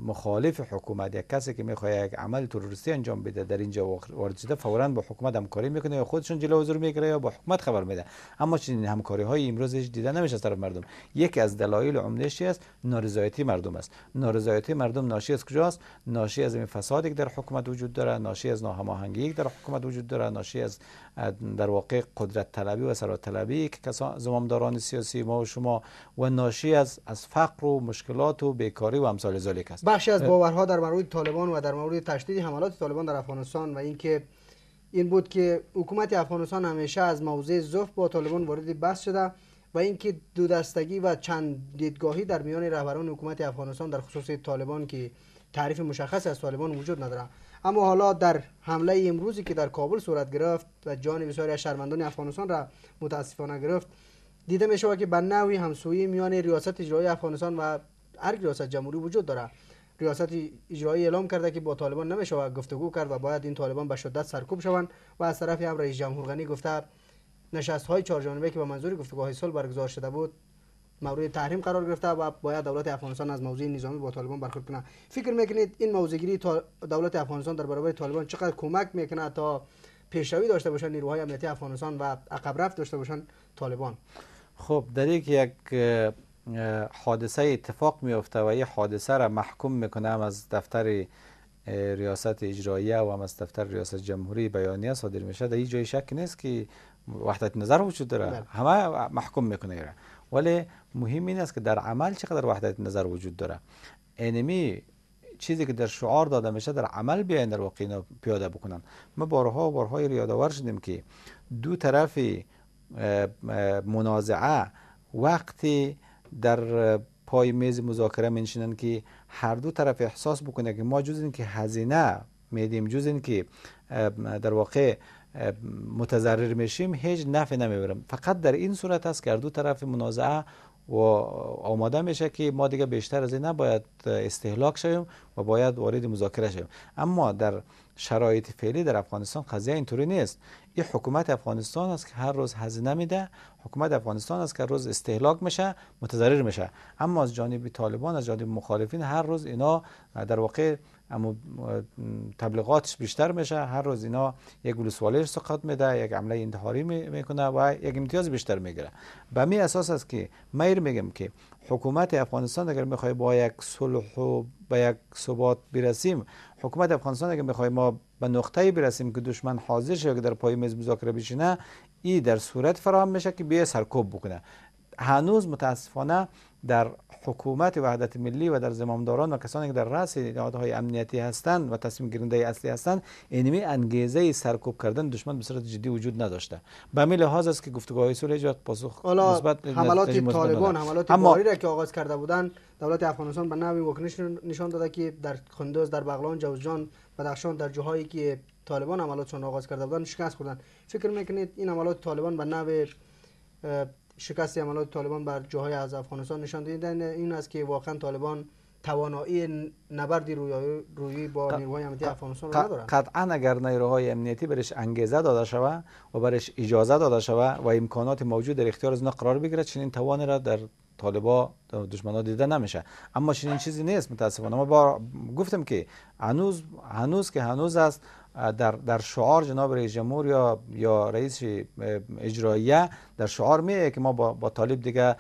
مخالف حکومت یک کسی که میخواد یک عمل تروریستی انجام بده در اینجا وارد شده فورا با حکومت همکاری میکنه یا خودشون جلو حضور میگیره یا با حکومت خبر میده اما چنین همکاری های امروزش هیچ دیده نمیشه از طرف مردم یکی از دلایل عمدهش است نارضایتی مردم است نارضایتی مردم ناشی از کجاست ناشی از این فسادی که در حکومت وجود داره ناشی از ناهماهنگی که در حکومت وجود داره ناشی از در واقع قدرت طلبی و ثروت طلبی که کسان زمامداران سیاسی ما و شما و ناشی از از فقر و مشکل مشکلات بیکاری و امثال است بخشی از باورها در مورد طالبان و در مورد تشدید حملات طالبان در افغانستان و اینکه این بود که حکومت افغانستان همیشه از موضع زوف با طالبان وارد بحث شده و اینکه دو دستگی و چند دیدگاهی در میان رهبران حکومت افغانستان در خصوص طالبان که تعریف مشخص از طالبان وجود نداره اما حالا در حمله امروزی که در کابل صورت گرفت و جان بسیاری از شهروندان افغانستان را متاسفانه گرفت دیده می شود که به همسویی میان ریاست اجرایی افغانستان و هر ریاست جمهوری وجود داره ریاست اجرایی اعلام کرده که با طالبان نمیشود گفتگو کرد و باید این طالبان به شدت سرکوب شوند و از طرفی هم رئیس جمهور غنی گفته نشست های چهارجانبه که به منظور گفتگوهای صلح برگزار شده بود مورد تحریم قرار گرفته و باید دولت افغانستان از موضوع نظامی با طالبان برخورد کنه فکر میکنید این موضوعگیری دولت افغانستان در برابر طالبان چقدر کمک میکنه تا پیشروی داشته باشن نیروهای امنیتی افغانستان و عقب رفت داشته باشن طالبان خب در یک حادثه اتفاق میفته و یه حادثه را محکوم میکنم از دفتر ریاست اجرایی و هم از دفتر ریاست جمهوری بیانیه صادر میشه در این جای شک نیست که وحدت نظر وجود داره بله. همه محکوم میکنه ولی مهم این است که در عمل چقدر وحدت نظر وجود داره انمی چیزی که در شعار داده میشه در عمل بیاین در واقع پیاده بکنن ما بارها و بارها یادآور شدیم که دو طرف منازعه وقتی در پای میز مذاکره منشینند که هر دو طرف احساس بکنه که ما جز این که هزینه میدیم جز این که در واقع متضرر میشیم هیچ نفع نمیبرم. فقط در این صورت است که هر دو طرف منازعه و آماده میشه که ما دیگه بیشتر از این نباید استهلاک شویم و باید وارد مذاکره شویم اما در شرایط فعلی در افغانستان قضیه اینطوری نیست این حکومت افغانستان است که هر روز هزینه میده حکومت افغانستان است که هر روز استهلاک میشه متضرر میشه اما از جانب طالبان از جانب مخالفین هر روز اینا در واقع اما تبلیغاتش بیشتر میشه هر روز اینا یک گلوسوالی سقط میده یک عمله انتحاری میکنه و یک امتیاز بیشتر میگیره به می اساس است که مایر میگم که حکومت افغانستان اگر میخوای با یک صلح و با یک ثبات برسیم حکومت افغانستان اگر میخوای ما به نقطه برسیم که دشمن حاضر شه که در پای میز مذاکره بشینه ای در صورت فراهم میشه که بیا سرکوب بکنه هنوز متاسفانه در حکومت وحدت ملی و در زمامداران و کسانی که در رأس نهادهای امنیتی هستند و تصمیم گیرنده اصلی هستند این انگیزه سرکوب کردن دشمن به صورت جدی وجود نداشته به همین لحاظ است که گفتگوهای صلح جات پاسخ مثبت حملات طالبان حملات باری را که آغاز کرده بودند دولت افغانستان به نوی واکنش نشان داده که در خندوز در بغلان جوزجان بدخشان در جاهایی که طالبان حملاتشان آغاز کرده بودند شکست خوردن فکر میکنید این حملات طالبان به نوی شکست عملیات طالبان بر جاهای از افغانستان نشان دهید این است که واقعا طالبان توانایی نبرد روی با نیروهای امنیتی افغانستان را ندارند قطعا اگر نیروهای امنیتی برش انگیزه داده شود و برش اجازه داده شود و امکانات موجود در اختیار از قرار بگیرد چنین توان را در طالبا دشمنا دیده نمیشه اما چنین چیزی نیست متاسفانه ما گفتم که هنوز هنوز که هنوز است در, در شعار جناب رئیس جمهور یا, یا رئیس اجراییه در شعار میه که ما با, طالب دیگه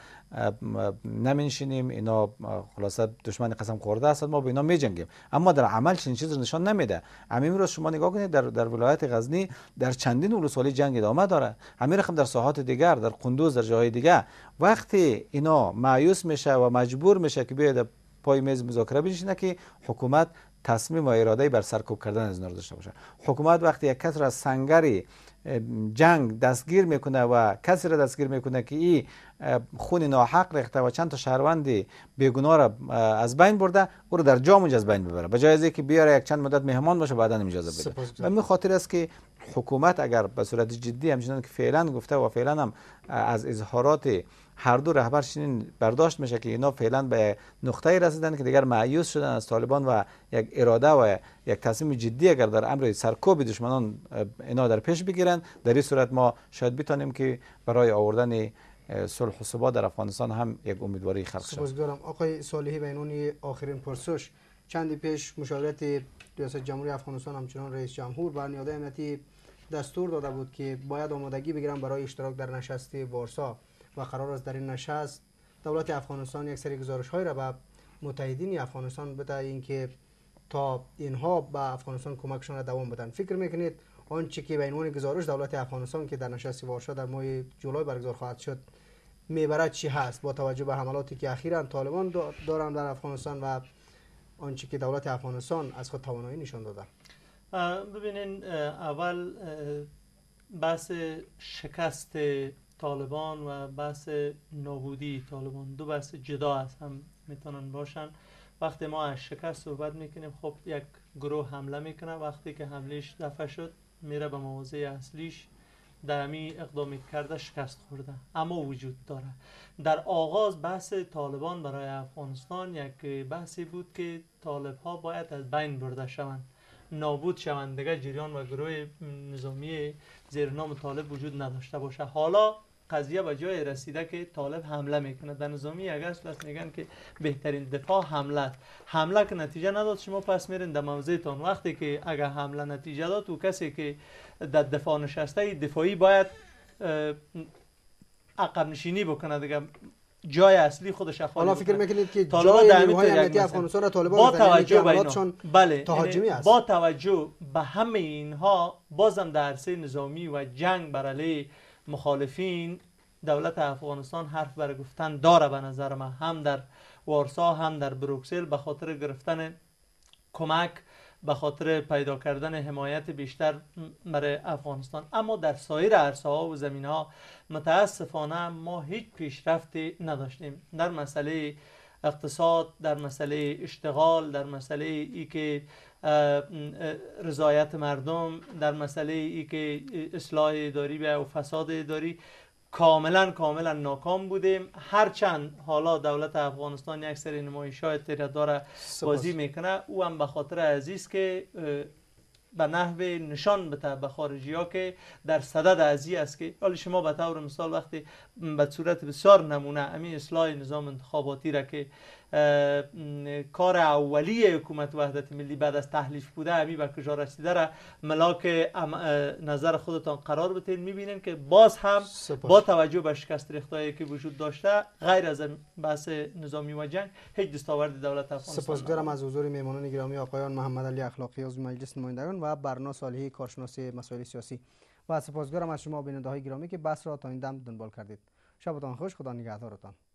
نمینشینیم اینا خلاصه دشمن قسم خورده هستند ما به اینا میجنگیم اما در عمل چنین رو نشان نمیده همین روز شما نگاه کنید در, در ولایت غزنی در چندین ولسوالی جنگ ادامه داره همین رقم در ساحات دیگر در قندوز در جاهای دیگه وقتی اینا معیوس میشه و مجبور میشه که بیاد پای میز مذاکره بنشینه که حکومت تصمیم و اراده بر سرکوب کردن از اینا داشته باشه حکومت وقتی یک کس را از سنگر جنگ دستگیر میکنه و کسی را دستگیر میکنه که این خون ناحق ریخته و چند تا شهروند بیگناه را از بین برده او را در جا از بین ببره به جای از اینکه بیاره یک چند مدت مهمان باشه بعدا اجازه بده و می خاطر است که حکومت اگر به صورت جدی همچنان که فعلا گفته و فعلا هم از اظهارات هر دو رهبر شین برداشت میشه که اینا فعلا به نقطه رسیدن که دیگر معیوس شدن از طالبان و یک اراده و یک تصمیم جدی اگر در امر سرکوب دشمنان اینا در پیش بگیرن در این صورت ما شاید بتانیم که برای آوردن صلح و ثبات در افغانستان هم یک امیدواری خلق شد سپاسگزارم آقای صالحی بینونی آخرین پرسش چندی پیش مشاورت ریاست جمهوری افغانستان همچنان رئیس جمهور بر نیاد امنیتی دستور داده بود که باید آمادگی بگیرن برای اشتراک در نشست وارسا و قرار است در این نشست دولت افغانستان یک سری گزارش های را به متحدین افغانستان بده اینکه تا اینها به افغانستان کمکشان را دوام بدن فکر میکنید آنچه که به عنوان گزارش دولت افغانستان که در نشست وارشا در ماه جولای برگزار خواهد شد میبرد چی هست با توجه به حملاتی که اخیرا طالبان دارند در افغانستان و آنچه که دولت افغانستان از خود توانایی نشان داده ببینین اول بحث شکست طالبان و بحث نابودی طالبان دو بحث جدا از هم میتونن باشن وقتی ما از شکست صحبت میکنیم خب یک گروه حمله میکنه وقتی که حملهش دفع شد میره به مواضع اصلیش در امی اقدام کرده شکست خورده اما وجود داره در آغاز بحث طالبان برای افغانستان یک بحثی بود که طالب ها باید از بین برده شوند نابود شوند دیگه جریان و گروه نظامی زیر نام طالب وجود نداشته باشه حالا قضیه به جای رسیده که طالب حمله میکنه در نظامی اگر است میگن که بهترین دفاع حمله حمله که نتیجه نداد شما پس میرین در موضعتان وقتی که اگر حمله نتیجه داد او کسی که در دفاع نشسته دفاعی باید عقب نشینی بکنه دیگه جای اصلی خودش حالا فکر میکنید که جای نیروهای افغانستان را طالبان با توجه به بله، یعنی تهاجمی است با توجه به همه اینها بازم در عرصه نظامی و جنگ بر علیه مخالفین دولت افغانستان حرف برای گفتن داره به نظر ما هم در وارسا هم در بروکسل به خاطر گرفتن کمک به خاطر پیدا کردن حمایت بیشتر برای افغانستان اما در سایر عرصه ها و زمین ها متاسفانه ما هیچ پیشرفتی نداشتیم در مسئله اقتصاد در مسئله اشتغال در مسئله ای که رضایت مردم در مسئله ای که اصلاح اداری و فساد اداری کاملا کاملا ناکام بودیم هرچند حالا دولت افغانستان یک سری نمایش های داره بازی میکنه او هم به خاطر عزیز که به نحو نشان بته به خارجی ها که در صدد ازی است که حالا شما به طور مثال وقتی به صورت بسیار نمونه امین اصلاح نظام انتخاباتی را که کار اولی حکومت وحدت ملی بعد از تحلیف بوده همی به کجا رسیده را ملاک نظر خودتان قرار بتین میبینین که باز هم با توجه به شکست ریختایی که وجود داشته غیر از بحث نظامی و جنگ هیچ دستاورد دولت افغانستان سپاسگزارم از حضور میمانان گرامی آقایان محمد علی اخلاقی از مجلس نمایندگان و برنا صالحی کارشناس مسائل سیاسی و سپاسگزارم از شما بیننده های گرامی که بحث را تا این دم دنبال کردید شبتان خوش خدا نگهدارتان